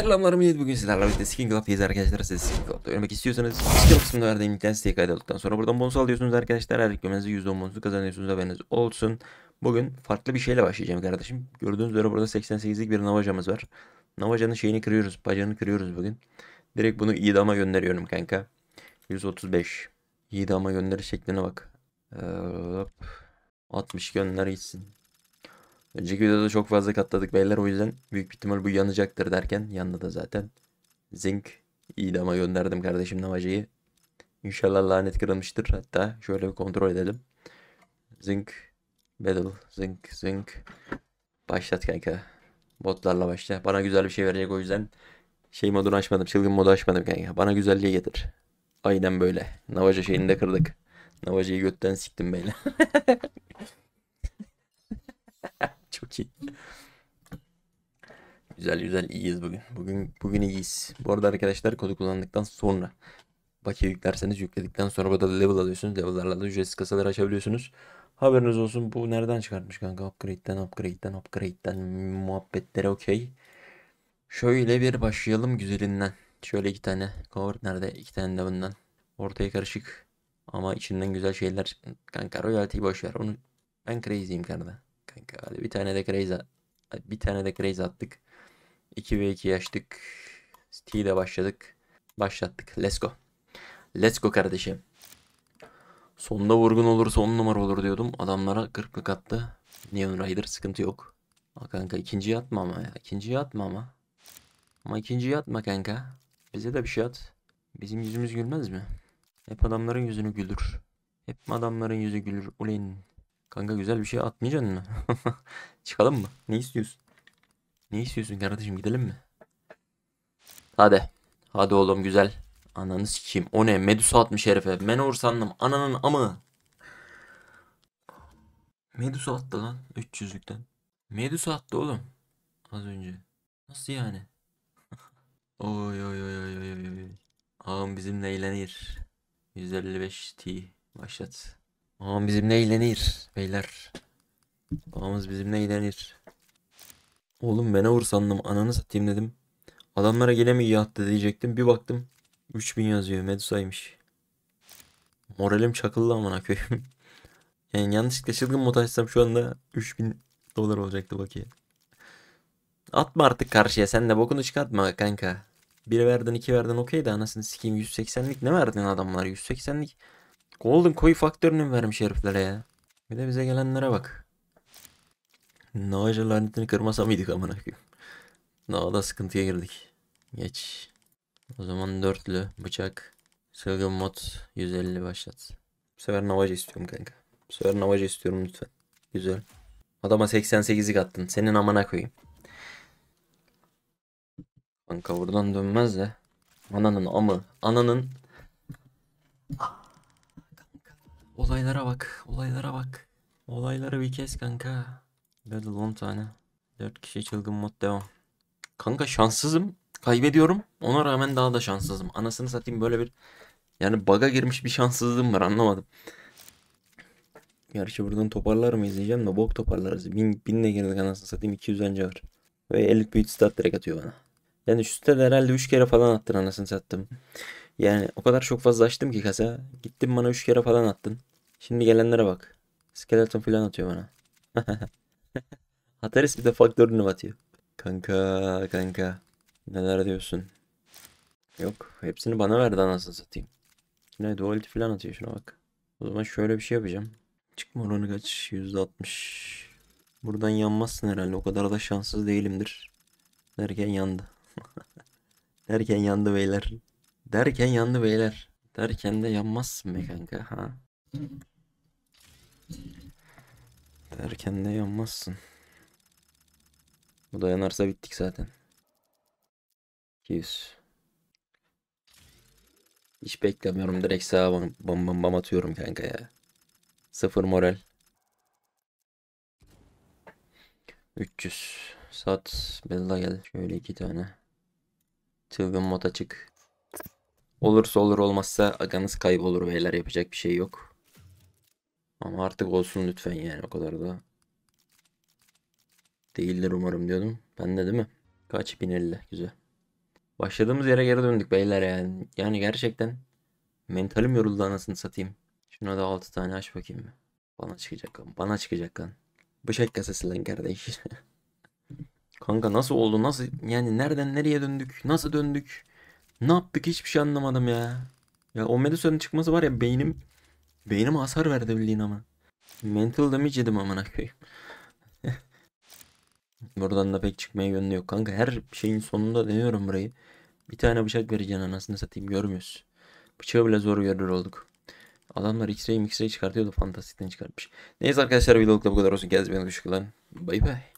Selamlar millet bugün sizlerle birlikte Skin Club'dayız arkadaşlar siz Skin Club'da ölmek istiyorsanız Skin kısmında verdiğim linkten siteye kaydolduktan sonra buradan bonus alıyorsunuz arkadaşlar her yüklemenizi %10 bonusu kazanıyorsunuz haberiniz olsun Bugün farklı bir şeyle başlayacağım kardeşim gördüğünüz üzere burada 88'lik bir navajamız var Navajanın şeyini kırıyoruz bacağını kırıyoruz bugün Direkt bunu iyi idama gönderiyorum kanka 135 iyi İdama gönderi şekline bak 60 ee, gönder gitsin Önceki videoda çok fazla katladık beyler o yüzden büyük ihtimal bu yanacaktır derken yandı da zaten. Zinc iyiydi ama gönderdim kardeşim namacayı. İnşallah lanet kırılmıştır hatta şöyle bir kontrol edelim. Zinc Battle Zinc Zinc Başlat kanka. Botlarla başla. Bana güzel bir şey verecek o yüzden şey modunu açmadım. Çılgın modu açmadım kanka. Bana güzelliği getir. Aynen böyle. Navaja şeyini de kırdık. Navaja'yı götten siktim beyler. Güzel güzel iyiyiz bugün. Bugün bugün iyiyiz. Bu arada arkadaşlar kodu kullandıktan sonra bakiye yüklerseniz yükledikten sonra burada level alıyorsunuz. Level'larla da ücretsiz kasaları açabiliyorsunuz. Haberiniz olsun bu nereden çıkartmış kanka? Upgrade'den, upgrade'den, upgrade'den muhabbetlere okey. Şöyle bir başlayalım güzelinden. Şöyle iki tane cover nerede? İki tane de bundan. Ortaya karışık. Ama içinden güzel şeyler. Kanka royalty boş ver. Onu ben crazy'im karda. Kanka hadi bir tane de crazy bir tane de crazy attık. 2 ve 2 açtık. T'de başladık. Başlattık. Let's go. Let's go kardeşim. Sonunda vurgun olursa 10 numara olur diyordum. Adamlara 40'lık attı. Neon Rider sıkıntı yok. Aa, kanka ikinciyi atma ama ya. İkinciyi atma ama. Ama ikinciyi atma kanka. Bize de bir şey at. Bizim yüzümüz gülmez mi? Hep adamların yüzünü güldür. Hep adamların yüzü gülür. Ulen. Kanka güzel bir şey atmayacaksın mı? Çıkalım mı? Ne istiyorsun? Ne istiyorsun kardeşim gidelim mi? Hadi. Hadi oğlum güzel. Ananı sikeyim. O ne? Medusa atmış herife. Menor sandım. Ananın amı. Medusa attı lan. 300'lükten. Medusa attı oğlum. Az önce. Nasıl yani? oy oy oy oy oy oy. Ağam bizimle eğlenir. 155 T. Başlat. Ağam bizimle eğlenir. Beyler. Ağamız bizimle eğlenir. Oğlum Menavur sandım ananı satayım dedim. Adamlara gelemeyi attı diyecektim. Bir baktım 3000 yazıyor Medusa'ymış. Moralim çakıldı amına köyüm. yani yanlışlıkla çılgın mod açsam şu anda 3000 dolar olacaktı bakiye. Atma artık karşıya sen de bokunu çıkartma kanka. Bir verdin iki verdin okey de anasını sikeyim 180'lik ne verdin adamlar 180'lik. Golden Koyu faktörünü vermiş heriflere ya. Bir de bize gelenlere bak. Navaja lanetini kırmasa mıydık amına koyayım? Daha da sıkıntıya girdik. Geç. O zaman dörtlü bıçak. Sığgın mod 150 başlat. Bu sefer Navaja istiyorum kanka. Bu sefer Navaja istiyorum lütfen. Güzel. Adama 88'lik attın. Senin amına koyayım. Kanka buradan dönmez de. Ananın amı. Ananın. Olaylara bak. Olaylara bak. Olayları bir kes kanka. Battle 10 tane. 4 kişi çılgın mod devam. Kanka şanssızım. Kaybediyorum. Ona rağmen daha da şanssızım. Anasını satayım böyle bir yani baga girmiş bir şanssızlığım var anlamadım. Gerçi buradan toparlar mı izleyeceğim de bok toparlarız. Bin, binle girdik anasını satayım 200 önce var. Ve elit büyük stat direkt atıyor bana. Yani şu sitede herhalde 3 kere falan attın anasını sattım. Yani o kadar çok fazla açtım ki kasa. Gittim bana 3 kere falan attın. Şimdi gelenlere bak. Skeleton falan atıyor bana. Hataris bir de faktörünü atıyor. Kanka kanka. Neler diyorsun? Yok. Hepsini bana verdi anasını satayım. Ne duality falan atıyor şuna bak. O zaman şöyle bir şey yapacağım. Çıkma oranı kaç? %60. Buradan yanmazsın herhalde. O kadar da şanssız değilimdir. Derken yandı. Derken yandı beyler. Derken yandı beyler. Derken de yanmazsın be kanka ha. Derken de yanmazsın. Bu dayanarsa bittik zaten. 200. Hiç beklemiyorum. Direkt sağa bam bam bam, bam atıyorum kanka ya. Sıfır moral. 300. Sat. Bella gel. Şöyle iki tane. Çılgın mota çık. Olursa olur olmazsa aganız kaybolur beyler. Yapacak bir şey yok. Ama artık olsun lütfen yani o kadar da. Değildir umarım diyordum. Ben de değil mi? Kaç 1050 güzel. Başladığımız yere geri döndük beyler yani. Yani gerçekten mentalim yoruldu anasını satayım. Şuna da 6 tane aç bakayım. Bana çıkacak kan Bana çıkacak kan Bıçak kasası lan kardeş. Kanka nasıl oldu? Nasıl yani nereden nereye döndük? Nasıl döndük? Ne yaptık? Hiçbir şey anlamadım ya. Ya o Medusa'nın çıkması var ya beynim Beynim hasar verdi bildiğin ama. Mental damage yedim amına koyayım. Buradan da pek çıkmaya yönü yok kanka. Her şeyin sonunda deniyorum burayı. Bir tane bıçak vereceğin anasını satayım görmüyoruz. Bıçağı bile zor görür olduk. Adamlar X-Ray X-Ray çıkartıyordu fantastikten çıkartmış. Neyse arkadaşlar videolukta bu kadar olsun. Gezmeyi hoşçakalın. Bay bay.